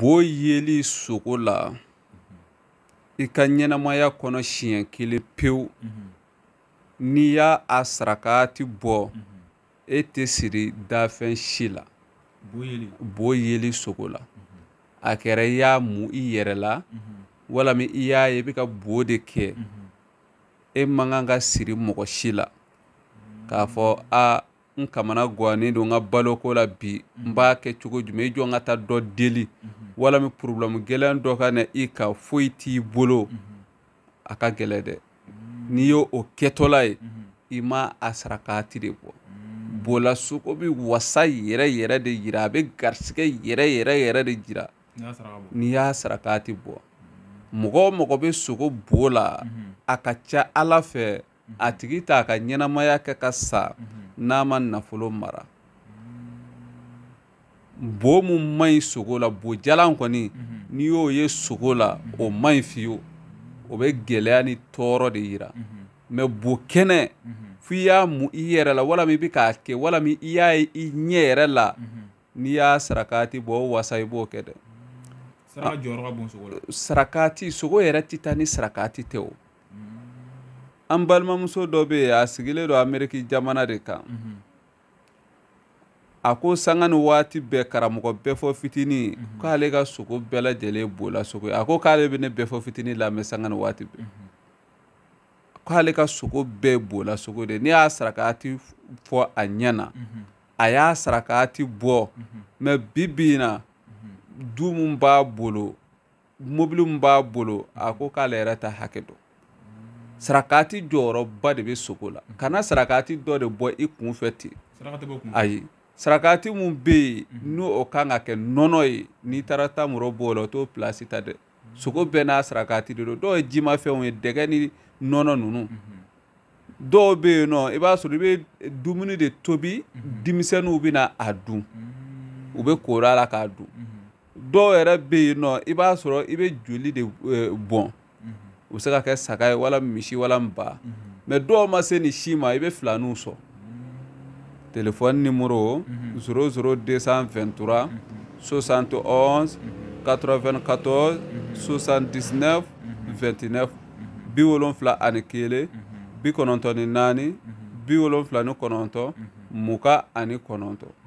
bo yeli sogo la mhm. i ka ɲɛnamaya kɔnɔ siɲɛ kelen pewu mhm. n'i y'a a sarakati bɔ mhm. e tɛ siri dafɛn si la bo yeli sogo la a kɛra i y'a mu i yɛrɛ la walama i y'a ye i bɛ ka bo de kɛ e man kan ka siri mɔgɔ si la k'a fɔ a n kamana gwannen don n ka baloko la bi n b'a kɛ cogo jumɛn i jɔ n ka ta dɔ deli walami porobilɛmu gɛlɛn dɔ ka na i kan foyi t'i bolo a ka gɛlɛn dɛ n'i y'o o kɛtɔla ye i ma a sara de bɔ bola soko bi wasa yɛrɛ yɛrɛ de yira a be garisigɛ yɛrɛ yɛrɛ yɛrɛ de jira n'i y'a sara bɔ mɔgɔ mɔgɔ be sogo boo la a ka ca ala fɛ a tigi t'a ka ɲɛnamaya kɛ ka sa n'a ma nafolo mara bo mun man ɲi sogo la bojalan kɔni mm-hmm. n'i y'o ye sogo la o mm-hmm. man ɲi fiyewu o bɛ gɛlɛya ni tɔɔrɔ de yira mɛ mm-hmm. bo kɛnɛ f'i y'a mun i yɛrɛ la walima i bɛ k'a kɛ walima i y'a ye i ɲɛ yɛrɛ la n'i y'a sarakati bɔ o wasa i b'o kɛ dɛ sarakati sogo yɛrɛ tɛ taa ni sarakati tɛ o an balimamuso dɔ bɛ yen a sigilen don ameriki jamana de kan a ko sanga ni waati bɛɛ karamɔgɔ bɛɛ fɔ fitini k'ale ka sogo bɛɛ lajɛlen bola sogo ye a ko k'ale bɛ ne bɛɛ fɔ fitini lamɛn sanga ni waati bɛɛ k'ale ka sogo bɛɛ bola sogo de ne y'a saraka a ti fɔ a ɲɛ na a y'a saraka a ti bɔ mɛ bi bi in na du min b'a bolo mobili min b'a bolo a ko k'ale yɛrɛ ta hakɛ dɔn sarakati jɔyɔrɔba de bɛ sogo la kana sarakati dɔ de bɔ i kun fɛ ten ayi sarakati mun bɛ yen mhm. n'o kan ka kɛ nɔnɔ ye n'i taara tamuro b'o la o t'o pilasi ta dɛ mhm. sogo bɛɛ n'a sarakati de don dɔw ye jimafɛnw ye dɛgɛ ni nɔnɔ ninnu mhm. dɔw bɛ yen nɔ i b'a sɔrɔ i bɛ dumuni de tobi denmisɛnninw bɛ na a dun u bɛ kori a la k'a dun dɔw yɛrɛ bɛ yen nɔ i b'a sɔrɔ i bɛ joli de bɔn u be se ka kɛ saga ye wala misi wala ba mhm. mɛ dɔw ma se ni si ma i be filaniw sɔ mhm. telefɔni nimero 00223 71 94 79 29 bi wolonfila ani kelen mhm. bi kɔnɔntɔn ni naani bi wolonfila ni kɔnɔntɔn muga ani kɔnɔntɔn